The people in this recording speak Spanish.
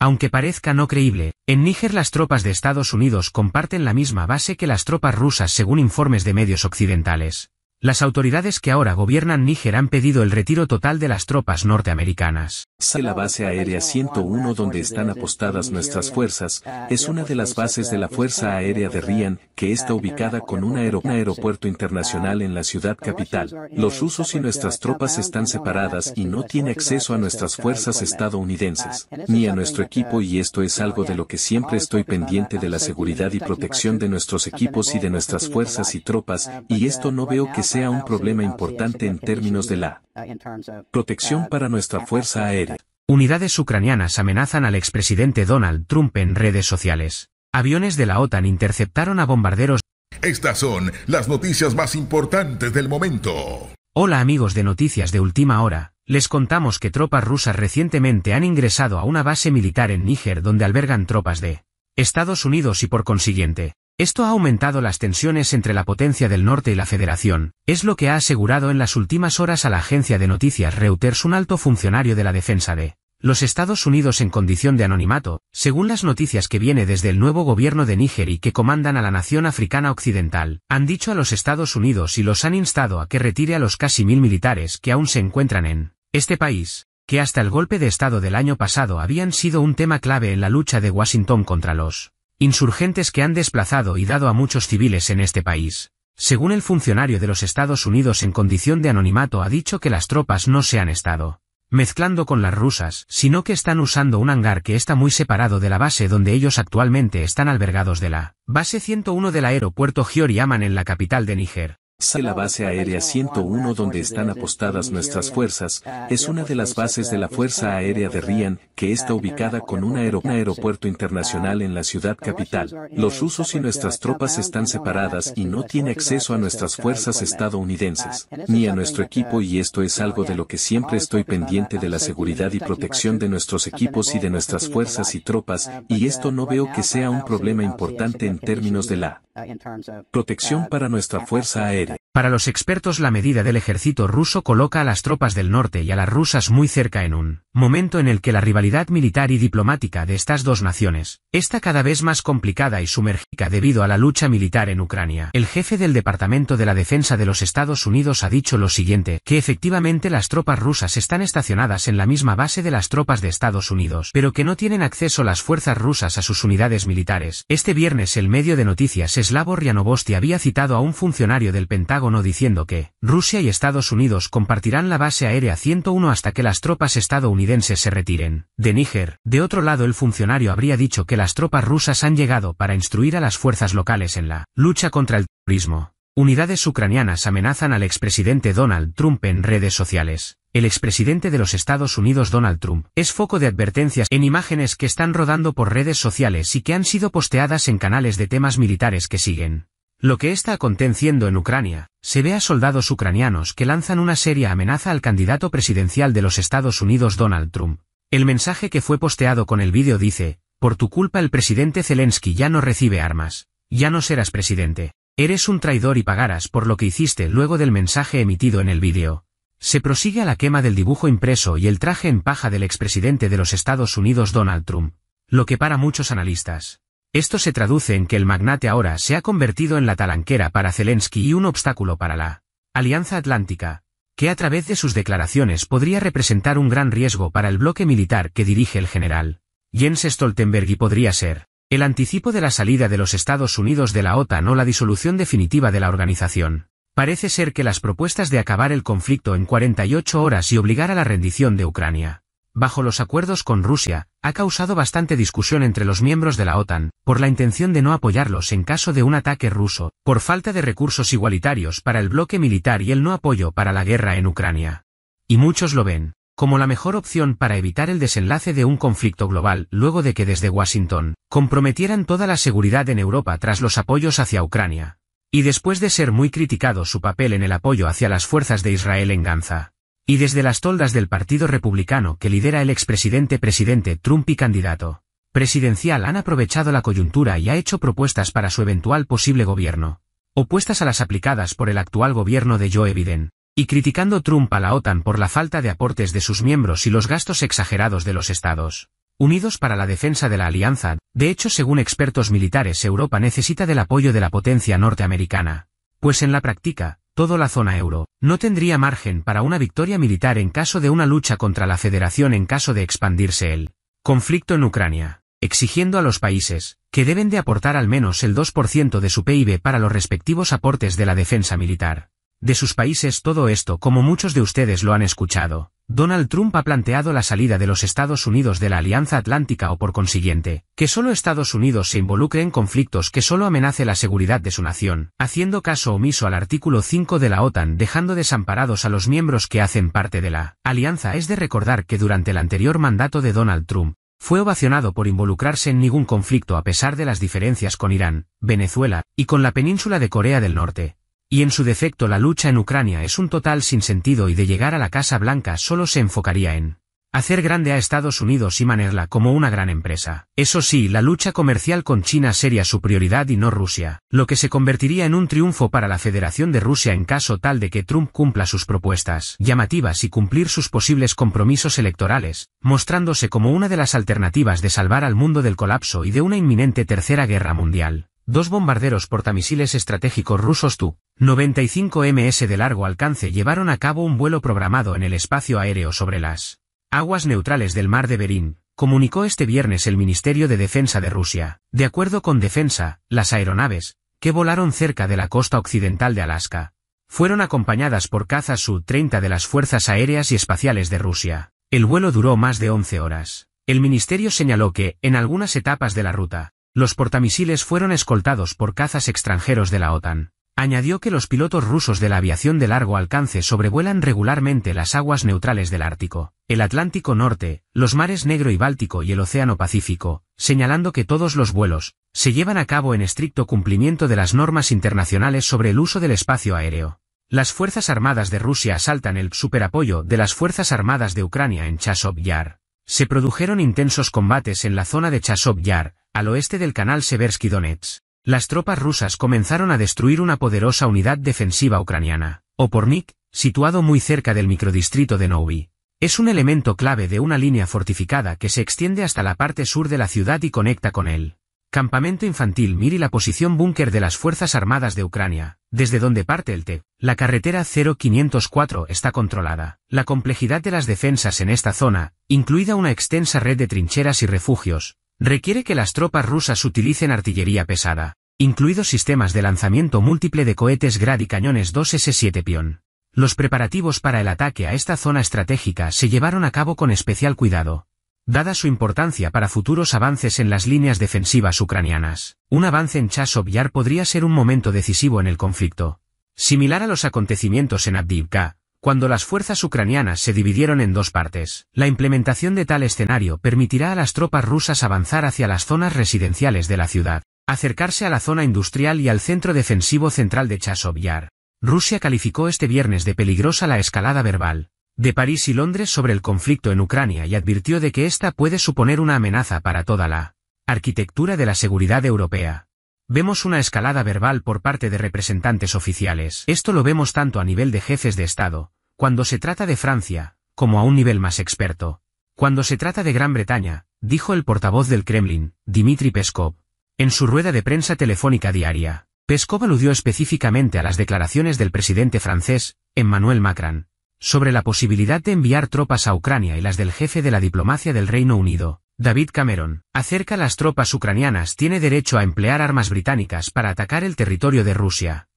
Aunque parezca no creíble, en Níger las tropas de Estados Unidos comparten la misma base que las tropas rusas según informes de medios occidentales. Las autoridades que ahora gobiernan Níger han pedido el retiro total de las tropas norteamericanas la base aérea 101 donde están apostadas nuestras fuerzas, es una de las bases de la Fuerza Aérea de Rian, que está ubicada con un, un aeropuerto internacional en la ciudad capital. Los rusos y nuestras tropas están separadas y no tiene acceso a nuestras fuerzas estadounidenses, ni a nuestro equipo y esto es algo de lo que siempre estoy pendiente de la seguridad y protección de nuestros equipos y de nuestras fuerzas y tropas, y esto no veo que sea un problema importante en términos de la protección para nuestra Fuerza Aérea. Unidades ucranianas amenazan al expresidente Donald Trump en redes sociales. Aviones de la OTAN interceptaron a bombarderos. Estas son las noticias más importantes del momento. Hola amigos de Noticias de Última Hora. Les contamos que tropas rusas recientemente han ingresado a una base militar en Níger donde albergan tropas de Estados Unidos y por consiguiente, esto ha aumentado las tensiones entre la potencia del norte y la federación, es lo que ha asegurado en las últimas horas a la agencia de noticias Reuters un alto funcionario de la defensa de los Estados Unidos en condición de anonimato, según las noticias que viene desde el nuevo gobierno de Níger y que comandan a la nación africana occidental, han dicho a los Estados Unidos y los han instado a que retire a los casi mil militares que aún se encuentran en este país, que hasta el golpe de Estado del año pasado habían sido un tema clave en la lucha de Washington contra los Insurgentes que han desplazado y dado a muchos civiles en este país. Según el funcionario de los Estados Unidos en condición de anonimato ha dicho que las tropas no se han estado mezclando con las rusas, sino que están usando un hangar que está muy separado de la base donde ellos actualmente están albergados de la base 101 del aeropuerto Giori Aman en la capital de Níger la base aérea 101 donde están apostadas nuestras fuerzas, es una de las bases de la Fuerza Aérea de Rian, que está ubicada con un, un aeropuerto internacional en la ciudad capital. Los rusos y nuestras tropas están separadas y no tiene acceso a nuestras fuerzas estadounidenses, ni a nuestro equipo y esto es algo de lo que siempre estoy pendiente de la seguridad y protección de nuestros equipos y de nuestras fuerzas y tropas, y esto no veo que sea un problema importante en términos de la protección para nuestra Fuerza Aérea. Para los expertos la medida del ejército ruso coloca a las tropas del norte y a las rusas muy cerca en un momento en el que la rivalidad militar y diplomática de estas dos naciones está cada vez más complicada y sumergica debido a la lucha militar en Ucrania. El jefe del Departamento de la Defensa de los Estados Unidos ha dicho lo siguiente, que efectivamente las tropas rusas están estacionadas en la misma base de las tropas de Estados Unidos, pero que no tienen acceso las fuerzas rusas a sus unidades militares. Este viernes el medio de noticias eslavo Rianovosti había citado a un funcionario del Pentágono no diciendo que, Rusia y Estados Unidos compartirán la base aérea 101 hasta que las tropas estadounidenses se retiren, de Níger. De otro lado el funcionario habría dicho que las tropas rusas han llegado para instruir a las fuerzas locales en la lucha contra el terrorismo. Unidades ucranianas amenazan al expresidente Donald Trump en redes sociales. El expresidente de los Estados Unidos Donald Trump es foco de advertencias en imágenes que están rodando por redes sociales y que han sido posteadas en canales de temas militares que siguen lo que está aconteciendo en Ucrania, se ve a soldados ucranianos que lanzan una seria amenaza al candidato presidencial de los Estados Unidos Donald Trump. El mensaje que fue posteado con el vídeo dice, por tu culpa el presidente Zelensky ya no recibe armas, ya no serás presidente. Eres un traidor y pagarás por lo que hiciste luego del mensaje emitido en el vídeo. Se prosigue a la quema del dibujo impreso y el traje en paja del expresidente de los Estados Unidos Donald Trump, lo que para muchos analistas esto se traduce en que el magnate ahora se ha convertido en la talanquera para Zelensky y un obstáculo para la Alianza Atlántica, que a través de sus declaraciones podría representar un gran riesgo para el bloque militar que dirige el general Jens Stoltenberg y podría ser el anticipo de la salida de los Estados Unidos de la OTAN o la disolución definitiva de la organización. Parece ser que las propuestas de acabar el conflicto en 48 horas y obligar a la rendición de Ucrania bajo los acuerdos con Rusia, ha causado bastante discusión entre los miembros de la OTAN, por la intención de no apoyarlos en caso de un ataque ruso, por falta de recursos igualitarios para el bloque militar y el no apoyo para la guerra en Ucrania. Y muchos lo ven, como la mejor opción para evitar el desenlace de un conflicto global luego de que desde Washington comprometieran toda la seguridad en Europa tras los apoyos hacia Ucrania. Y después de ser muy criticado su papel en el apoyo hacia las fuerzas de Israel en Gaza. Y desde las toldas del Partido Republicano que lidera el expresidente presidente Trump y candidato presidencial han aprovechado la coyuntura y ha hecho propuestas para su eventual posible gobierno, opuestas a las aplicadas por el actual gobierno de Joe Biden, y criticando Trump a la OTAN por la falta de aportes de sus miembros y los gastos exagerados de los estados. Unidos para la defensa de la alianza, de hecho según expertos militares Europa necesita del apoyo de la potencia norteamericana, pues en la práctica, toda la zona euro, no tendría margen para una victoria militar en caso de una lucha contra la Federación en caso de expandirse el conflicto en Ucrania, exigiendo a los países que deben de aportar al menos el 2% de su PIB para los respectivos aportes de la defensa militar. De sus países todo esto como muchos de ustedes lo han escuchado. Donald Trump ha planteado la salida de los Estados Unidos de la Alianza Atlántica o por consiguiente, que solo Estados Unidos se involucre en conflictos que solo amenace la seguridad de su nación, haciendo caso omiso al artículo 5 de la OTAN dejando desamparados a los miembros que hacen parte de la alianza. Es de recordar que durante el anterior mandato de Donald Trump, fue ovacionado por involucrarse en ningún conflicto a pesar de las diferencias con Irán, Venezuela, y con la península de Corea del Norte, y en su defecto la lucha en Ucrania es un total sin sentido y de llegar a la Casa Blanca solo se enfocaría en hacer grande a Estados Unidos y manerla como una gran empresa. Eso sí, la lucha comercial con China sería su prioridad y no Rusia, lo que se convertiría en un triunfo para la Federación de Rusia en caso tal de que Trump cumpla sus propuestas llamativas y cumplir sus posibles compromisos electorales, mostrándose como una de las alternativas de salvar al mundo del colapso y de una inminente tercera guerra mundial. Dos bombarderos portamisiles estratégicos rusos Tu, 95 ms de largo alcance llevaron a cabo un vuelo programado en el espacio aéreo sobre las aguas neutrales del mar de Berín, comunicó este viernes el Ministerio de Defensa de Rusia. De acuerdo con Defensa, las aeronaves, que volaron cerca de la costa occidental de Alaska, fueron acompañadas por cazas Su-30 de las Fuerzas Aéreas y Espaciales de Rusia. El vuelo duró más de 11 horas. El ministerio señaló que, en algunas etapas de la ruta, los portamisiles fueron escoltados por cazas extranjeros de la OTAN, Añadió que los pilotos rusos de la aviación de largo alcance sobrevuelan regularmente las aguas neutrales del Ártico, el Atlántico Norte, los mares Negro y Báltico y el Océano Pacífico, señalando que todos los vuelos se llevan a cabo en estricto cumplimiento de las normas internacionales sobre el uso del espacio aéreo. Las Fuerzas Armadas de Rusia asaltan el superapoyo de las Fuerzas Armadas de Ucrania en Chasov Yar. Se produjeron intensos combates en la zona de Chasov Yar, al oeste del canal Seversky Donetsk. Las tropas rusas comenzaron a destruir una poderosa unidad defensiva ucraniana, Opornik, situado muy cerca del microdistrito de Novi. Es un elemento clave de una línea fortificada que se extiende hasta la parte sur de la ciudad y conecta con él. Campamento Infantil Mir y la posición búnker de las Fuerzas Armadas de Ucrania, desde donde parte el TEP. La carretera 0504 está controlada. La complejidad de las defensas en esta zona, incluida una extensa red de trincheras y refugios, requiere que las tropas rusas utilicen artillería pesada, incluidos sistemas de lanzamiento múltiple de cohetes Grad y cañones 2S7 Pion. Los preparativos para el ataque a esta zona estratégica se llevaron a cabo con especial cuidado, dada su importancia para futuros avances en las líneas defensivas ucranianas. Un avance en Chasov Yar podría ser un momento decisivo en el conflicto, similar a los acontecimientos en Abdivka, cuando las fuerzas ucranianas se dividieron en dos partes, la implementación de tal escenario permitirá a las tropas rusas avanzar hacia las zonas residenciales de la ciudad, acercarse a la zona industrial y al centro defensivo central de Chasov Rusia calificó este viernes de peligrosa la escalada verbal de París y Londres sobre el conflicto en Ucrania y advirtió de que esta puede suponer una amenaza para toda la arquitectura de la seguridad europea. Vemos una escalada verbal por parte de representantes oficiales. Esto lo vemos tanto a nivel de jefes de Estado, cuando se trata de Francia, como a un nivel más experto. Cuando se trata de Gran Bretaña, dijo el portavoz del Kremlin, Dmitry Peskov. En su rueda de prensa telefónica diaria, Peskov aludió específicamente a las declaraciones del presidente francés, Emmanuel Macron, sobre la posibilidad de enviar tropas a Ucrania y las del jefe de la diplomacia del Reino Unido, David Cameron, acerca las tropas ucranianas tiene derecho a emplear armas británicas para atacar el territorio de Rusia.